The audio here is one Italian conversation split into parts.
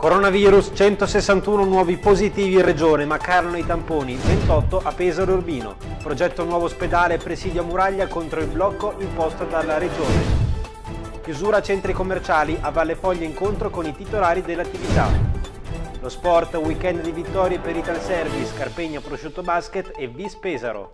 Coronavirus, 161 nuovi positivi in regione, ma carano i tamponi, 28 a Pesaro Urbino. Progetto nuovo ospedale presidio a muraglia contro il blocco imposto dalla regione. Chiusura centri commerciali a Valle Foglia incontro con i titolari dell'attività. Lo sport, weekend di vittorie per Ital Service, Carpegna Prosciutto Basket e Vis Pesaro.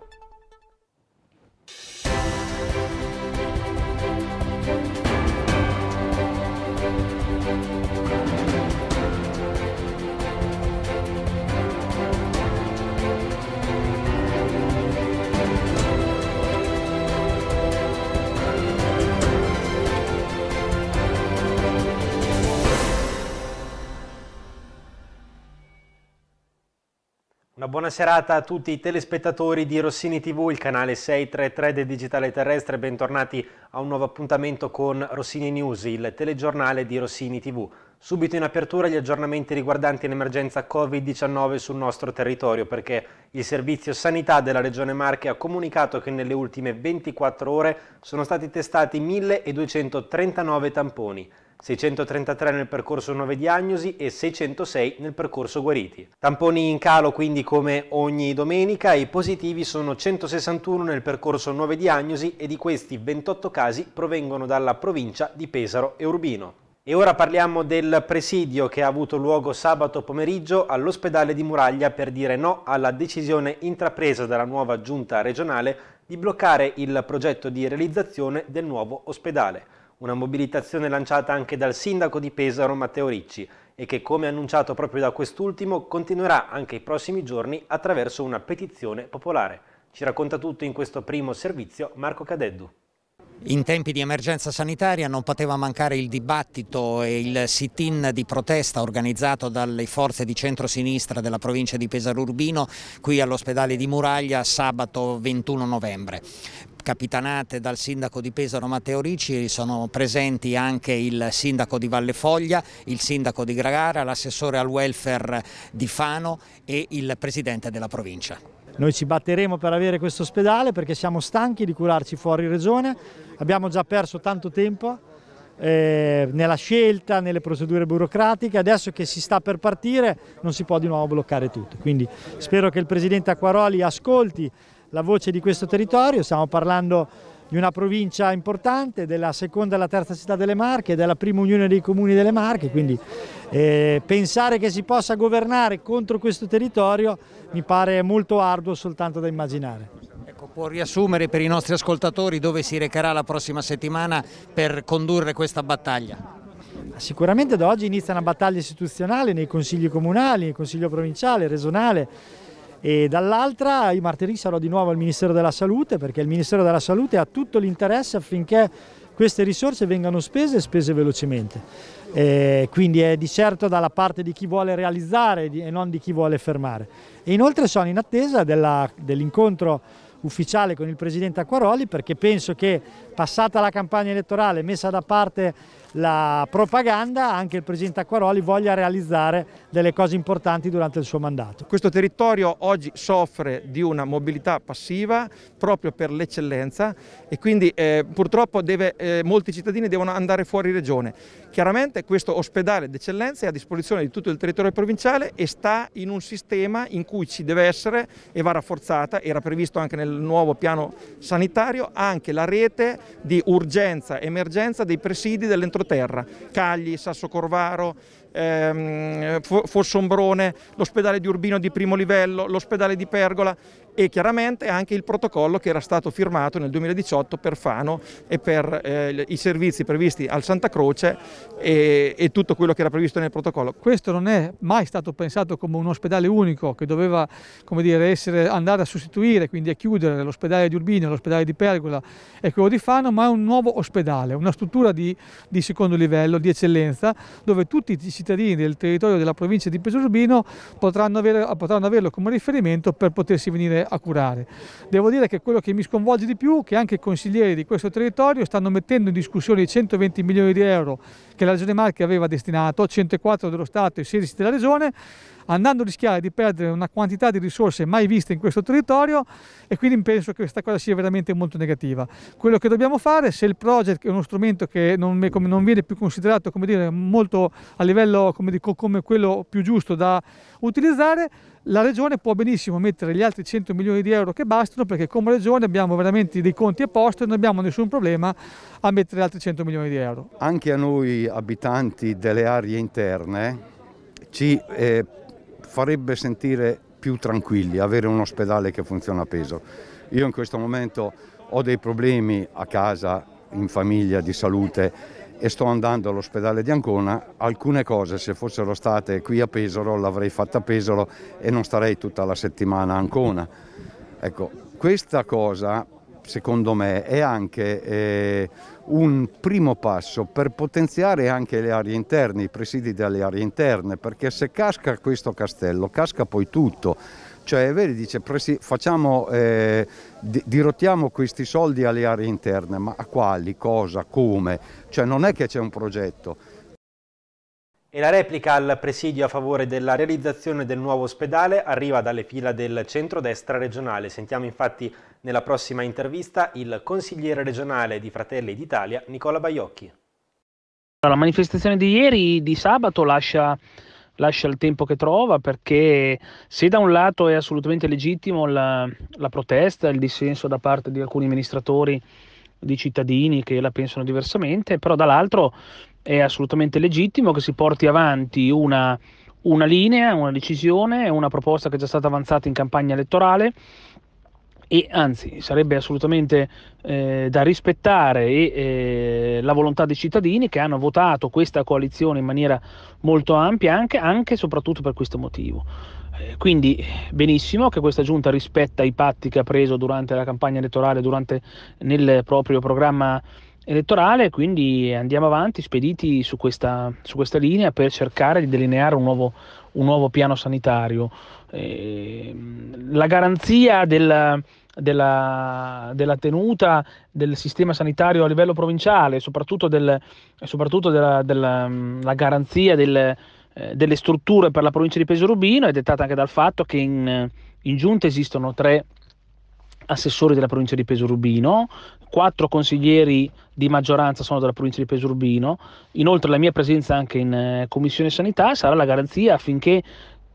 Una buona serata a tutti i telespettatori di Rossini TV, il canale 633 del Digitale Terrestre. Bentornati a un nuovo appuntamento con Rossini News, il telegiornale di Rossini TV. Subito in apertura gli aggiornamenti riguardanti l'emergenza Covid-19 sul nostro territorio perché il Servizio Sanità della Regione Marche ha comunicato che nelle ultime 24 ore sono stati testati 1239 tamponi. 633 nel percorso nuove diagnosi e 606 nel percorso guariti. Tamponi in calo quindi come ogni domenica e i positivi sono 161 nel percorso nuove diagnosi e di questi 28 casi provengono dalla provincia di Pesaro e Urbino. E ora parliamo del presidio che ha avuto luogo sabato pomeriggio all'ospedale di Muraglia per dire no alla decisione intrapresa dalla nuova giunta regionale di bloccare il progetto di realizzazione del nuovo ospedale una mobilitazione lanciata anche dal sindaco di Pesaro Matteo Ricci e che, come annunciato proprio da quest'ultimo, continuerà anche i prossimi giorni attraverso una petizione popolare. Ci racconta tutto in questo primo servizio Marco Cadeddu. In tempi di emergenza sanitaria non poteva mancare il dibattito e il sit-in di protesta organizzato dalle forze di centro-sinistra della provincia di Pesaro Urbino qui all'ospedale di Muraglia sabato 21 novembre capitanate dal sindaco di Pesaro Matteo Ricci, sono presenti anche il sindaco di Valle Foglia, il sindaco di Gragara, l'assessore al welfare di Fano e il presidente della provincia. Noi ci batteremo per avere questo ospedale perché siamo stanchi di curarci fuori regione, abbiamo già perso tanto tempo eh, nella scelta, nelle procedure burocratiche, adesso che si sta per partire non si può di nuovo bloccare tutto. Quindi spero che il Presidente Acquaroli ascolti la voce di questo territorio, stiamo parlando di una provincia importante, della seconda e la terza città delle Marche, della prima unione dei comuni delle Marche, quindi eh, pensare che si possa governare contro questo territorio mi pare molto arduo soltanto da immaginare. Ecco, può riassumere per i nostri ascoltatori dove si recherà la prossima settimana per condurre questa battaglia? Sicuramente da oggi inizia una battaglia istituzionale nei consigli comunali, nel consiglio provinciale, regionale, e dall'altra i martedì sarò di nuovo al Ministero della Salute perché il Ministero della Salute ha tutto l'interesse affinché queste risorse vengano spese e spese velocemente. Eh, quindi è di certo dalla parte di chi vuole realizzare e non di chi vuole fermare. E inoltre sono in attesa dell'incontro dell ufficiale con il Presidente Acquaroli perché penso che passata la campagna elettorale, messa da parte la propaganda, anche il Presidente Acquaroli voglia realizzare delle cose importanti durante il suo mandato. Questo territorio oggi soffre di una mobilità passiva proprio per l'eccellenza e quindi eh, purtroppo deve, eh, molti cittadini devono andare fuori regione. Chiaramente questo ospedale d'eccellenza è a disposizione di tutto il territorio provinciale e sta in un sistema in cui ci deve essere e va rafforzata, era previsto anche nel nuovo piano sanitario, anche la rete di urgenza, emergenza dei presidi dell'entroterra terra, Cagli, Corvaro, ehm, Fossombrone, l'ospedale di Urbino di primo livello, l'ospedale di Pergola e chiaramente anche il protocollo che era stato firmato nel 2018 per Fano e per eh, i servizi previsti al Santa Croce e, e, tutto quello che era previsto nel protocollo. Questo non è mai stato pensato come un ospedale unico che doveva dire, essere, andare a sostituire, quindi a chiudere l'ospedale di Urbino, l'ospedale di Pergola e quello di Fano, ma è un nuovo ospedale, una struttura di, di secondo livello, di eccellenza, dove tutti i cittadini cittadini del territorio della provincia di Pesurbino potranno, avere, potranno averlo come riferimento per potersi venire a curare. Devo dire che quello che mi sconvolge di più è che anche i consiglieri di questo territorio stanno mettendo in discussione i 120 milioni di euro che la Regione Marche aveva destinato, 104 dello Stato e 16 della Regione, andando a rischiare di perdere una quantità di risorse mai viste in questo territorio e quindi penso che questa cosa sia veramente molto negativa. Quello che dobbiamo fare, se il project è uno strumento che non, non viene più considerato come dire, molto a livello come, dico, come quello più giusto da utilizzare, la regione può benissimo mettere gli altri 100 milioni di euro che bastano perché come regione abbiamo veramente dei conti a posto e non abbiamo nessun problema a mettere altri 100 milioni di euro. Anche a noi abitanti delle aree interne ci eh, farebbe sentire più tranquilli avere un ospedale che funziona a peso. Io in questo momento ho dei problemi a casa, in famiglia, di salute e sto andando all'ospedale di Ancona, alcune cose se fossero state qui a Pesaro l'avrei fatta a Pesaro e non starei tutta la settimana a Ancona. Ecco, questa cosa secondo me è anche eh, un primo passo per potenziare anche le aree interne, i presidi delle aree interne, perché se casca questo castello, casca poi tutto. Cioè, è vero, dice, facciamo, eh, dirottiamo questi soldi alle aree interne, ma a quali, cosa, come? Cioè, non è che c'è un progetto e la replica al presidio a favore della realizzazione del nuovo ospedale arriva dalle fila del centrodestra regionale. Sentiamo infatti nella prossima intervista il consigliere regionale di Fratelli d'Italia Nicola Baiocchi. La manifestazione di ieri, di sabato, lascia lascia il tempo che trova perché se da un lato è assolutamente legittimo la, la, protesta, il dissenso da parte di alcuni amministratori di cittadini che la pensano diversamente, però dall'altro è assolutamente legittimo che si porti avanti una, una linea, una decisione, una proposta che è già stata avanzata in campagna elettorale e anzi sarebbe assolutamente eh, da rispettare e, eh, la volontà dei cittadini che hanno votato questa coalizione in maniera molto ampia anche, e soprattutto per questo motivo. Eh, quindi benissimo che questa giunta rispetta i patti che ha preso durante la campagna elettorale, durante, nel proprio programma elettorale, quindi andiamo avanti spediti su questa, su questa linea per cercare di delineare un nuovo, un nuovo piano sanitario. Eh, la garanzia del, della, della, tenuta del sistema sanitario a livello provinciale, soprattutto, del, soprattutto della, della garanzia del, eh, delle strutture per la provincia di Peso è dettata anche dal fatto che in, in giunta esistono tre assessori della provincia di Pesurubino, quattro consiglieri di maggioranza sono della provincia di Pesurubino, inoltre la mia presenza anche in eh, Commissione Sanità sarà la garanzia affinché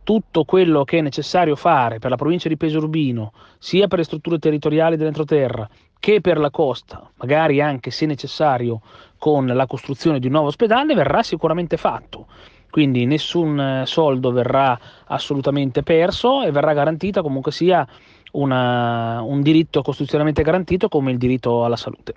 tutto quello che è necessario fare per la provincia di Pesurubino, sia per le strutture territoriali dell'entroterra che per la costa, magari anche se necessario con la costruzione di un nuovo ospedale, verrà sicuramente fatto. Quindi nessun eh, soldo verrà assolutamente perso e verrà garantita comunque sia una, un diritto costituzionalmente garantito come il diritto alla salute.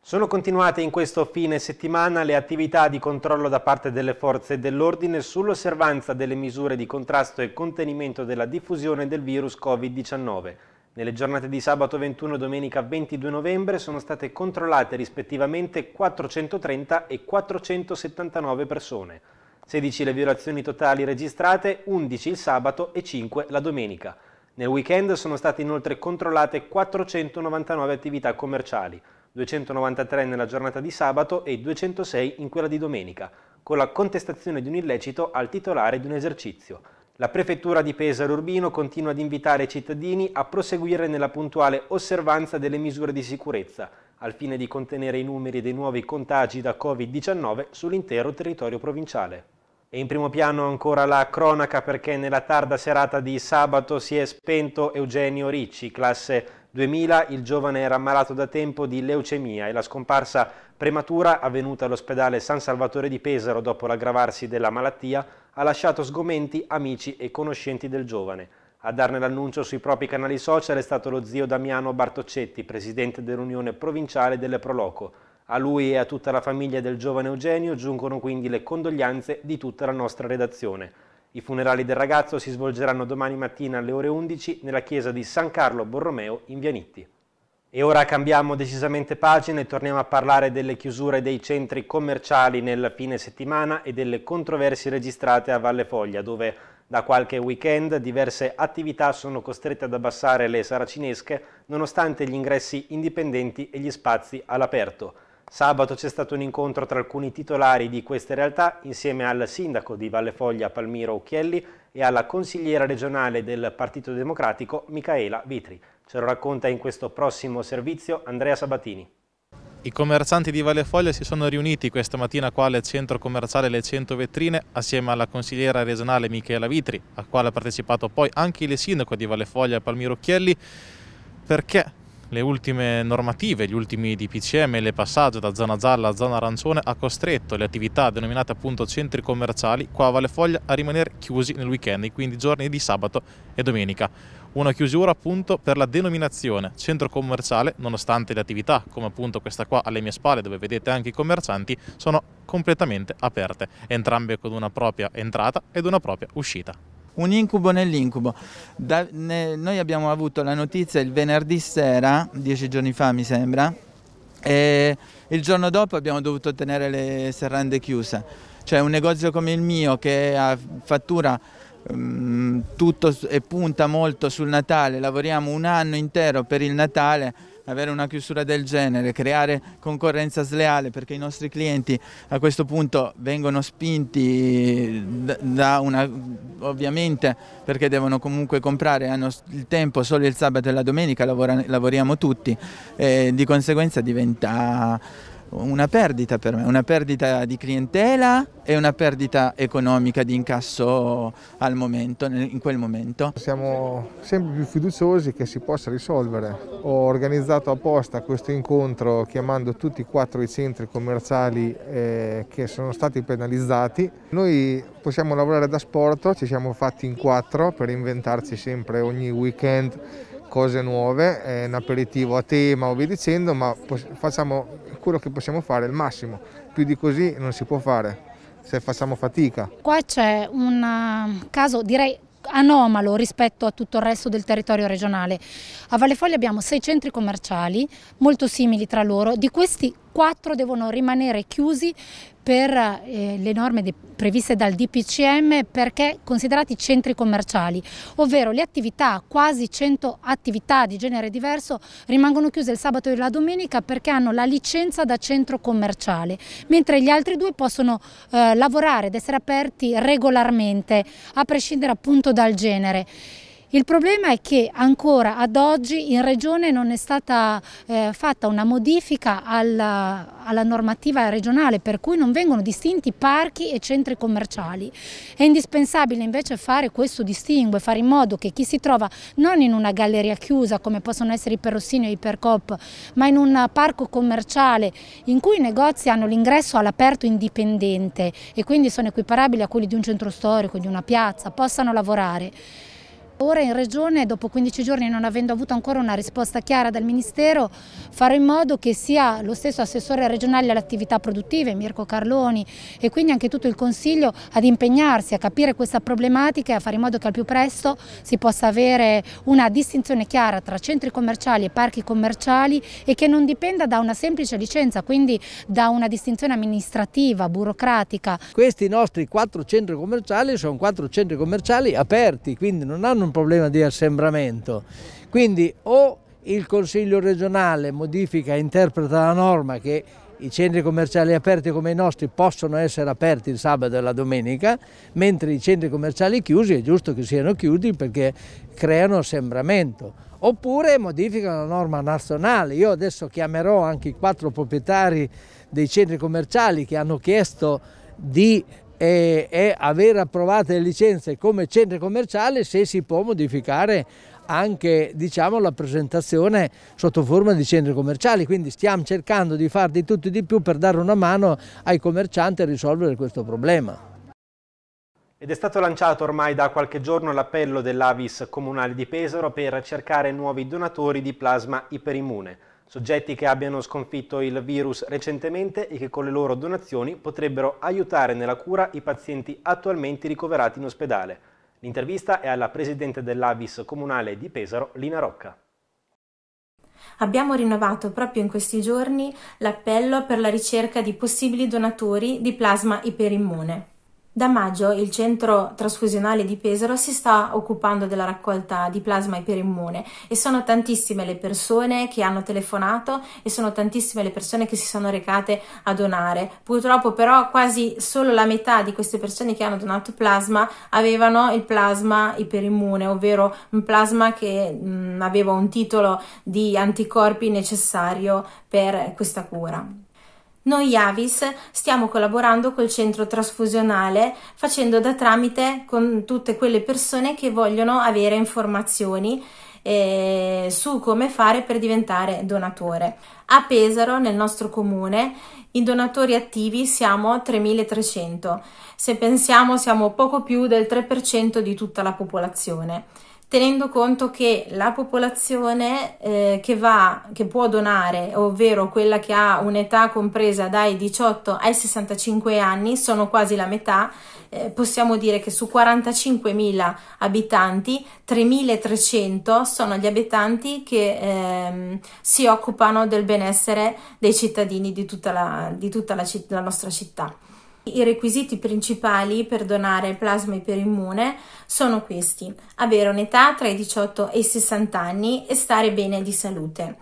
Sono continuate in questo fine settimana le attività di controllo da parte delle forze dell'ordine sull'osservanza delle misure di contrasto e contenimento della diffusione del virus Covid-19. Nelle giornate di sabato 21 e domenica 22 novembre sono state controllate rispettivamente 430 e 479 persone, 16 le violazioni totali registrate, 11 il sabato e 5 la domenica. Nel weekend sono state inoltre controllate 499 attività commerciali, 293 nella giornata di sabato e 206 in quella di domenica, con la contestazione di un illecito al titolare di un esercizio. La prefettura di Pesaro Urbino continua ad invitare i cittadini a proseguire nella puntuale osservanza delle misure di sicurezza, al fine di contenere i numeri dei nuovi contagi da Covid-19 sull'intero territorio provinciale. E in primo piano ancora la cronaca perché nella tarda serata di sabato si è spento Eugenio Ricci, classe 2000 il giovane era ammalato da tempo di leucemia e la scomparsa prematura avvenuta all'ospedale San Salvatore di Pesaro dopo l'aggravarsi della malattia ha lasciato sgomenti amici e conoscenti del giovane. A darne l'annuncio sui propri canali social è stato lo zio Damiano Bartoccetti, presidente dell'Unione Provinciale delle Proloco. A lui e a tutta la famiglia del giovane Eugenio giungono quindi le condoglianze di tutta la nostra redazione. I funerali del ragazzo si svolgeranno domani mattina alle ore 11 nella chiesa di San Carlo Borromeo in Vianitti. E ora cambiamo decisamente pagina e torniamo a parlare delle chiusure dei centri commerciali nel fine settimana e delle controversie registrate a Valle Foglia, dove da qualche weekend diverse attività sono costrette ad abbassare le saracinesche nonostante gli ingressi indipendenti e gli spazi all'aperto. Sabato c'è stato un incontro tra alcuni titolari di queste realtà insieme al sindaco di Valle Foglia Palmiro Occhielli e alla consigliera regionale del Partito Democratico Michaela Vitri. Ce lo racconta in questo prossimo servizio Andrea Sabatini. I commercianti di Valle Foglia si sono riuniti questa mattina qua al centro commerciale Le 100 Vetrine assieme alla consigliera regionale Michela Vitri, a quale ha partecipato poi anche il sindaco di Valle Foglia Palmiro Chielli, perché le ultime normative, gli ultimi DPCM e le passaggi da zona gialla a zona arancione ha costretto le attività denominate appunto centri commerciali qua a Valle Foglia a rimanere chiusi nel weekend, quindi giorni di sabato e domenica. Una chiusura appunto per la denominazione centro commerciale, nonostante le attività, come appunto questa qua alle mie spalle dove vedete anche i commercianti, sono completamente aperte, entrambe con una propria entrata ed una propria uscita un incubo nell'incubo. Ne, noi abbiamo avuto la notizia il venerdì sera, dieci giorni fa mi sembra, e il giorno dopo abbiamo dovuto tenere le serrande chiuse. Cioè un negozio come il mio che ha fattura um, tutto e punta molto sul Natale, lavoriamo un anno intero per il Natale, avere una chiusura del genere, creare concorrenza sleale perché i nostri clienti a questo punto vengono spinti da una, ovviamente perché devono comunque comprare, hanno il tempo solo il sabato e la domenica, lavora, lavoriamo tutti e di conseguenza diventa una perdita per me, una perdita di clientela e una perdita economica di incasso al momento, in quel momento. Siamo sempre più fiduciosi che si possa risolvere. Ho organizzato apposta questo incontro chiamando tutti e quattro i centri commerciali eh, che sono stati penalizzati. Noi possiamo lavorare da sport, ci siamo fatti in quattro per inventarci sempre ogni weekend cose nuove, eh, un aperitivo a tema o via dicendo, ma facciamo sicuro che possiamo fare il massimo, più di così non si può fare se facciamo fatica. Qua c'è un um, caso direi anomalo rispetto a tutto il resto del territorio regionale. A Valle Foglia abbiamo sei centri commerciali molto simili tra loro, di questi quattro devono rimanere chiusi per eh, le norme previste dal DPCM perché considerati centri commerciali, ovvero le attività, quasi 100 attività di genere diverso, rimangono chiuse il sabato e la domenica perché hanno la licenza da centro commerciale, mentre gli altri due possono eh, lavorare ed essere aperti regolarmente, a prescindere appunto dal genere. Il problema è che ancora ad oggi in Regione non è stata eh, fatta una modifica alla, alla, normativa regionale per cui non vengono distinti parchi e centri commerciali. È indispensabile invece fare questo distinguo e fare in modo che chi si trova non in una galleria chiusa come possono essere i Perossini o i Percop ma in un parco commerciale in cui i negozi hanno l'ingresso all'aperto indipendente e quindi sono equiparabili a quelli di un centro storico, di una piazza, possano lavorare. Ora in Regione, dopo 15 giorni non avendo avuto ancora una risposta chiara dal Ministero, farò in modo che sia lo stesso assessore regionale alle attività produttive, Mirko Carloni, e quindi anche tutto il Consiglio ad impegnarsi a capire questa problematica e a fare in modo che al più presto si possa avere una distinzione chiara tra centri commerciali e parchi commerciali e che non dipenda da una semplice licenza, quindi da una distinzione amministrativa, burocratica. Questi nostri quattro centri commerciali sono quattro centri commerciali aperti, quindi non hanno un problema di assembramento. Quindi o il Consiglio regionale modifica e interpreta la norma che i centri commerciali aperti come i nostri possono essere aperti il sabato e la domenica, mentre i centri commerciali chiusi è giusto che siano chiusi perché creano assembramento. Oppure modificano la norma nazionale. Io adesso chiamerò anche i quattro proprietari dei centri commerciali che hanno chiesto di e, e aver approvate le licenze come centro commerciale se si può modificare anche diciamo, la presentazione sotto forma di centri commerciali, quindi stiamo cercando di fare di tutto e di più per dare una mano ai commercianti a risolvere questo problema. Ed è stato lanciato ormai da qualche giorno l'appello dell'Avis Comunale di Pesaro per cercare nuovi donatori di plasma iperimmune soggetti che abbiano sconfitto il virus recentemente e che con le loro donazioni potrebbero aiutare nella cura i pazienti attualmente ricoverati in ospedale. L'intervista è alla presidente dell'Avis Comunale di Pesaro, Lina Rocca. Abbiamo rinnovato proprio in questi giorni l'appello per la ricerca di possibili donatori di plasma iperimmune. Da maggio il centro trasfusionale di Pesaro si sta occupando della raccolta di plasma iperimmune e sono tantissime le persone che hanno telefonato e sono tantissime le persone che si sono recate a donare. Purtroppo però quasi solo la metà di queste persone che hanno donato plasma avevano il plasma iperimmune, ovvero un plasma che mh, aveva un titolo di anticorpi necessario per questa cura. Noi Avis stiamo collaborando col centro trasfusionale facendo da tramite con tutte quelle persone che vogliono avere informazioni eh, su come fare per diventare donatore. A Pesaro, nel nostro comune, i donatori attivi siamo 3.300. Se pensiamo siamo poco più del 3% di tutta la popolazione tenendo conto che la popolazione eh, che, va, che può donare, ovvero quella che ha un'età compresa dai 18 ai 65 anni, sono quasi la metà, eh, possiamo dire che su 45.000 abitanti, 3.300 sono gli abitanti che ehm, si occupano del benessere dei cittadini di tutta la, di tutta la, la nostra città. I requisiti principali per donare il plasma iperimmune sono questi: avere un'età tra i 18 e i 60 anni e stare bene di salute.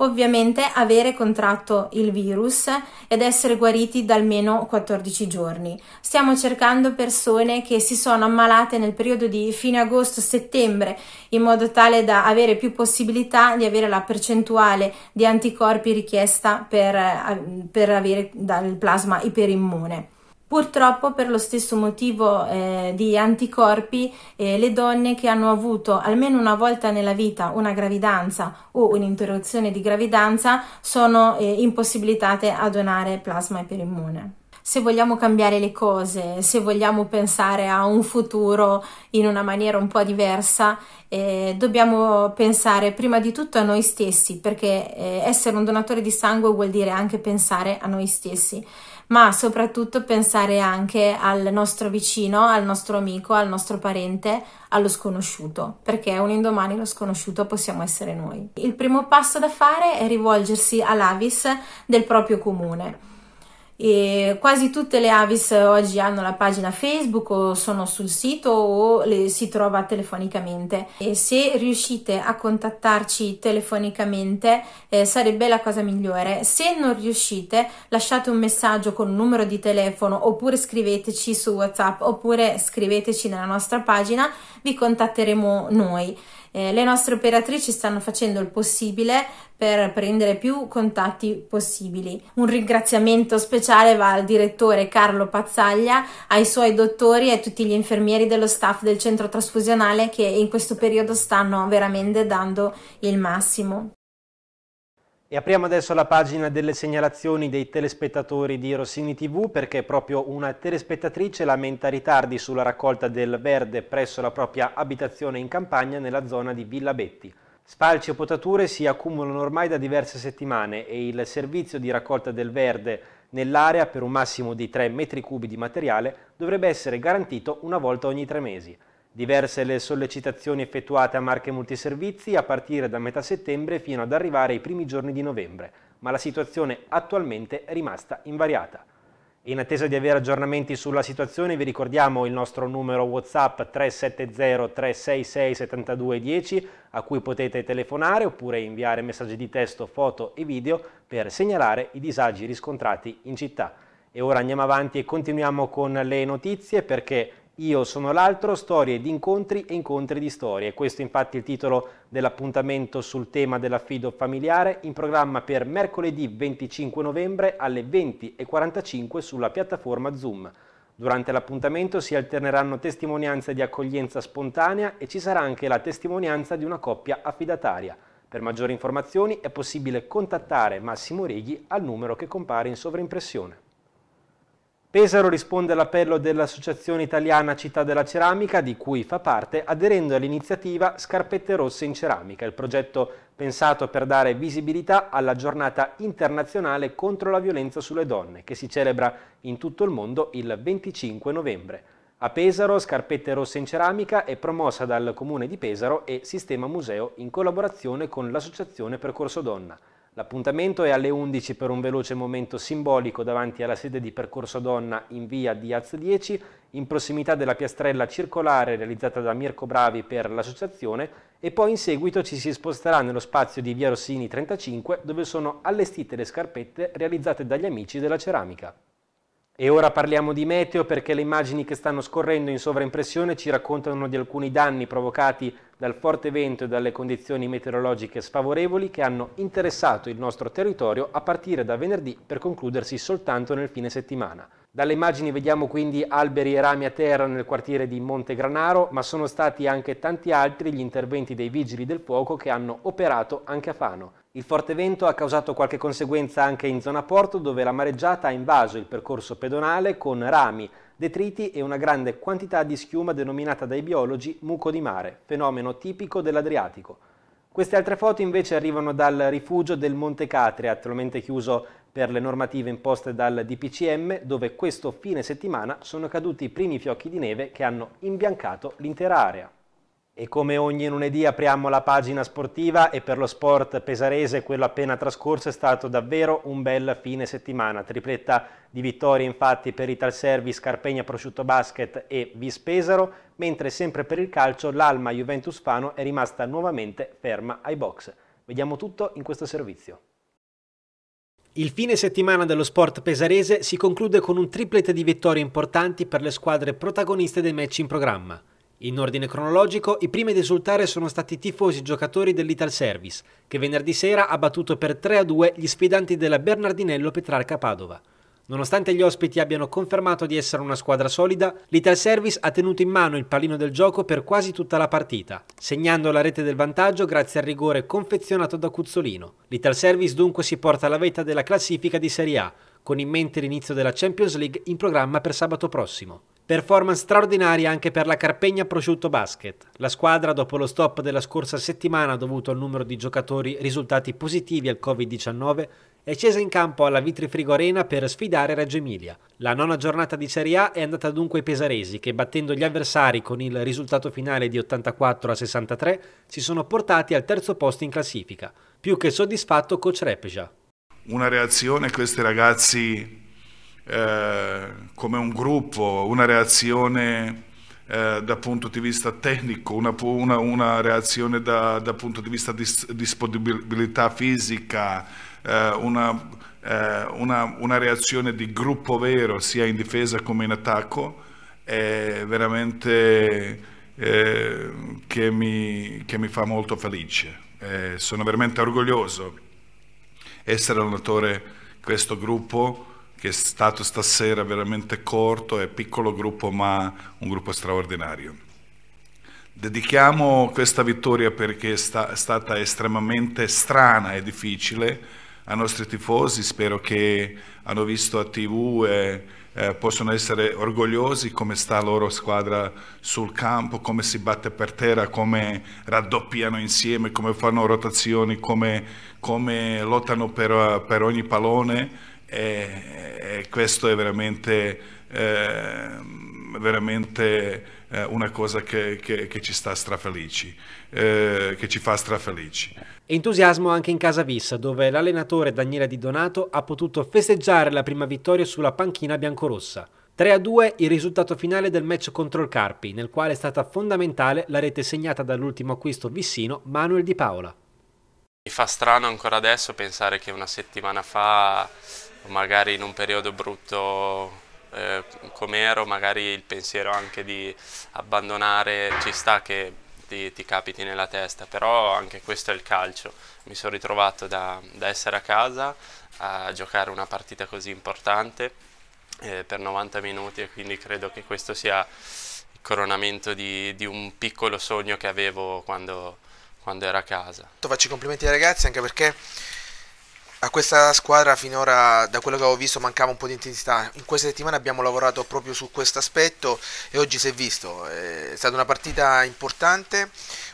Ovviamente avere contratto il virus ed essere guariti da almeno 14 giorni. Stiamo cercando persone che si sono ammalate nel periodo di fine agosto-settembre in modo tale da avere più possibilità di avere la percentuale di anticorpi richiesta per, eh, per avere dal plasma iperimmune. Purtroppo per lo stesso motivo eh, di anticorpi eh, le donne che hanno avuto almeno una volta nella vita una gravidanza o un'interruzione di gravidanza sono eh, impossibilitate a donare plasma iperimmune. Se vogliamo cambiare le cose, se vogliamo pensare a un futuro in una maniera un po' diversa, eh, dobbiamo pensare prima di tutto a noi stessi, perché eh, essere un donatore di sangue vuol dire anche pensare a noi stessi ma soprattutto pensare anche al nostro vicino, al nostro amico, al nostro parente, allo sconosciuto, perché un indomani lo sconosciuto possiamo essere noi. Il primo passo da fare è rivolgersi all'Avis del proprio comune e quasi tutte le Avis oggi hanno la pagina Facebook o sono sul sito o le si trova telefonicamente e se riuscite a contattarci telefonicamente eh, sarebbe la cosa migliore. Se non riuscite lasciate un messaggio con un numero di telefono oppure scriveteci su WhatsApp oppure scriveteci nella nostra pagina, vi contatteremo noi. Eh, le nostre operatrici stanno facendo il possibile per prendere più contatti possibili. Un ringraziamento speciale va al direttore Carlo Pazzaglia, ai suoi dottori e a tutti gli infermieri dello staff del centro trasfusionale che in questo periodo stanno veramente dando il massimo. E apriamo adesso la pagina delle segnalazioni dei telespettatori di Rossini TV perché proprio una telespettatrice lamenta ritardi sulla raccolta del verde presso la propria abitazione in campagna nella zona di Villa Betti. Spalci e potature si accumulano ormai da diverse settimane e il servizio di raccolta del verde nell'area per un massimo di 3 metri cubi di materiale dovrebbe essere garantito una volta ogni tre mesi. Diverse le sollecitazioni effettuate a marche multiservizi a partire da metà settembre fino ad arrivare ai primi giorni di novembre, ma la situazione attualmente è rimasta invariata. In attesa di avere aggiornamenti sulla situazione vi ricordiamo il nostro numero WhatsApp 370 366 7210 a cui potete telefonare oppure inviare messaggi di testo, foto e video per segnalare i disagi riscontrati in città. E ora andiamo avanti e continuiamo con le notizie perché io sono l'altro, storie di incontri e incontri di storie. Questo è infatti il titolo dell'appuntamento sul tema dell'affido familiare in programma per mercoledì 25 novembre alle 20.45 sulla piattaforma Zoom. Durante l'appuntamento si alterneranno testimonianze di accoglienza spontanea e ci sarà anche la testimonianza di una coppia affidataria. Per maggiori informazioni è possibile contattare Massimo Righi al numero che compare in sovrimpressione. Pesaro risponde all'appello dell'Associazione Italiana Città della Ceramica, di cui fa parte, aderendo all'iniziativa Scarpette Rosse in Ceramica, il progetto pensato per dare visibilità alla giornata internazionale contro la violenza sulle donne, che si celebra in tutto il mondo il 25 novembre. A Pesaro, Scarpette Rosse in Ceramica è promossa dal Comune di Pesaro e Sistema Museo in collaborazione con l'Associazione Percorso Donna. L'appuntamento è alle 11 per un veloce momento simbolico davanti alla sede di Percorso Donna in via Diaz 10, in prossimità della piastrella circolare realizzata da Mirko Bravi per l'associazione e poi in seguito ci si sposterà nello spazio di via Rossini 35 dove sono allestite le scarpette realizzate dagli amici della ceramica. E ora parliamo di meteo perché le immagini che stanno scorrendo in sovraimpressione ci raccontano di alcuni danni provocati dal forte vento e dalle condizioni meteorologiche sfavorevoli che hanno interessato il nostro territorio a partire da venerdì per concludersi soltanto nel fine settimana. Dalle immagini vediamo quindi alberi e rami a terra nel quartiere di Monte Granaro, ma sono stati anche tanti altri gli interventi dei vigili del fuoco che hanno operato anche a Fano. Il forte vento ha causato qualche conseguenza anche in zona porto dove la mareggiata ha invaso il percorso pedonale con rami, detriti e una grande quantità di schiuma denominata dai biologi muco di mare, fenomeno tipico dell'Adriatico. Queste altre foto invece arrivano dal rifugio del Monte Catria, attualmente chiuso per le normative imposte dal DPCM, dove questo fine settimana sono caduti i primi fiocchi di neve che hanno imbiancato l'intera area. E come ogni lunedì apriamo la pagina sportiva e per lo sport pesarese quello appena trascorso è stato davvero un bel fine settimana. Tripletta di vittorie infatti per Italservice, Carpegna Prosciutto Basket e Vis Pesaro, mentre sempre per il calcio l'Alma Juventus Fano è rimasta nuovamente ferma ai box. Vediamo tutto in questo servizio. Il fine settimana dello sport pesarese si conclude con un triplete di vittorie importanti per le squadre protagoniste dei match in programma. In ordine cronologico, i primi ad esultare sono stati i tifosi giocatori dell'Ital Service, che venerdì sera ha battuto per 3-2 gli sfidanti della Bernardinello Petrarca Padova. Nonostante gli ospiti abbiano confermato di essere una squadra solida, l'Ital Service ha tenuto in mano il pallino del gioco per quasi tutta la partita, segnando la rete del vantaggio grazie al rigore confezionato da Cuzzolino. L'Ital Service dunque si porta alla vetta della classifica di Serie A, con in mente l'inizio della Champions League in programma per sabato prossimo. Performance straordinaria anche per la Carpegna Prosciutto Basket. La squadra, dopo lo stop della scorsa settimana dovuto al numero di giocatori risultati positivi al Covid-19, è scesa in campo alla Vitri Arena per sfidare Reggio Emilia. La nona giornata di Serie A è andata dunque ai pesaresi che battendo gli avversari con il risultato finale di 84 a 63 si sono portati al terzo posto in classifica. Più che soddisfatto coach Repescia. Una reazione questi ragazzi eh, come un gruppo, una reazione eh, dal punto di vista tecnico, una, una, una reazione da, dal punto di vista di disponibilità fisica, eh, eh, una, una, reazione di gruppo vero sia in difesa come in attacco, è veramente... Eh, che mi, che, mi, fa molto felice. sono veramente orgoglioso essere allenatore di questo gruppo che è stato stasera veramente corto e piccolo gruppo, ma un gruppo straordinario. Dedichiamo questa vittoria perché è, sta, è stata estremamente strana e difficile ai nostri tifosi, spero che hanno visto a tv e eh, possono essere orgogliosi come sta la loro squadra sul campo, come si batte per terra, come raddoppiano insieme, come fanno rotazioni, come, come lottano per, per ogni pallone. E questo è veramente, eh, veramente eh, una cosa che, che, che, ci sta strafelici, eh, che ci fa strafelici. Entusiasmo anche in casa Vissa, dove l'allenatore Daniele Di Donato ha potuto festeggiare la prima vittoria sulla panchina biancorossa. 3-2 il risultato finale del match contro il Carpi, nel quale è stata fondamentale la rete segnata dall'ultimo acquisto vissino Manuel Di Paola. Mi fa strano ancora adesso pensare che una settimana fa magari in un periodo brutto eh, come ero, magari il pensiero anche di abbandonare ci sta che ti, ti, capiti nella testa, però anche questo è il calcio. Mi sono ritrovato da, da essere a casa a giocare una partita così importante eh, per 90 minuti e quindi credo che questo sia il coronamento di, di un piccolo sogno che avevo quando, quando ero a casa. Faccio i complimenti ai ragazzi anche perché a questa squadra finora, da quello che avevo visto, mancava un po' di intensità. In questa settimana abbiamo lavorato proprio su questo aspetto e oggi si è visto. Eh, è stata una partita importante,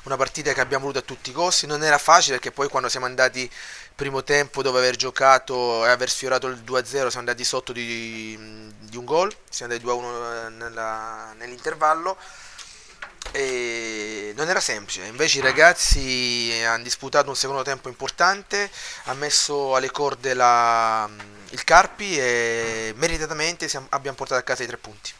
una partita che abbiamo voluto a tutti i costi. Non era facile perché poi quando siamo andati primo tempo dopo aver giocato e aver sfiorato il 2-0 siamo andati sotto di, di un gol, siamo andati 2-1 eh, nell'intervallo. E non era semplice, invece i ah. ragazzi hanno disputato un secondo tempo importante, ha messo alle corde la, il Carpi e meritatamente siamo, abbiamo portato a casa i tre punti.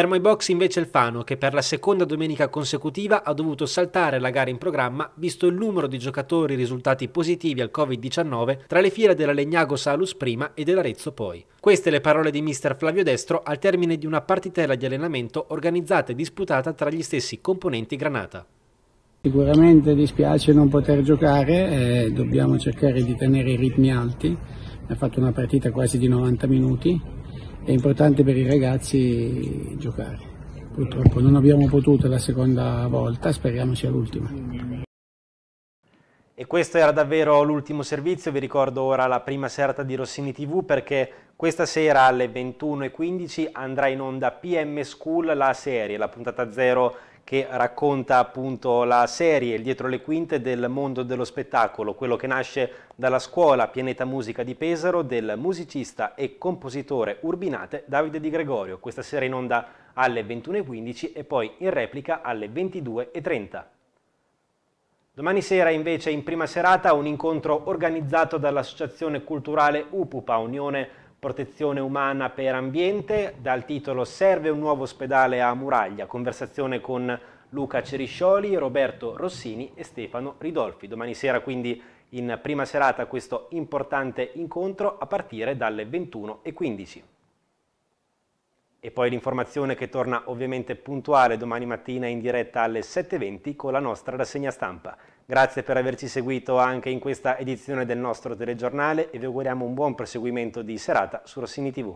Fermo i box invece il Fano che per la seconda domenica consecutiva ha dovuto saltare la gara in programma visto il numero di giocatori risultati positivi al Covid-19 tra le file della Legnago Salus prima e dell'Arezzo poi. Queste le parole di mister Flavio Destro al termine di una partitella di allenamento organizzata e disputata tra gli stessi componenti Granata. Sicuramente dispiace non poter giocare, eh, dobbiamo cercare di tenere i ritmi alti, ha fatto una partita quasi di 90 minuti, è importante per i ragazzi giocare. Purtroppo non abbiamo potuto la seconda volta, speriamo sia l'ultima. E questo era davvero l'ultimo servizio, vi ricordo ora la prima serata di Rossini TV perché questa sera alle 21.15 andrà in onda PM School la serie, la puntata zero che racconta appunto la serie il Dietro le quinte del mondo dello spettacolo, quello che nasce dalla scuola Pianeta Musica di Pesaro del musicista e compositore urbinate Davide Di Gregorio. Questa sera in onda alle 21.15 e poi in replica alle 22.30. Domani sera invece in prima serata un incontro organizzato dall'Associazione Culturale UPUPA, Unione Protezione umana per ambiente, dal titolo Serve un nuovo ospedale a Muraglia, conversazione con Luca Ceriscioli, Roberto Rossini e Stefano Ridolfi. Domani sera quindi in prima serata questo importante incontro a partire dalle 21.15. E poi l'informazione che torna ovviamente puntuale domani mattina in diretta alle 7.20 con la nostra rassegna stampa. Grazie per averci seguito anche in questa edizione del nostro telegiornale e vi auguriamo un buon proseguimento di serata su Rossini TV.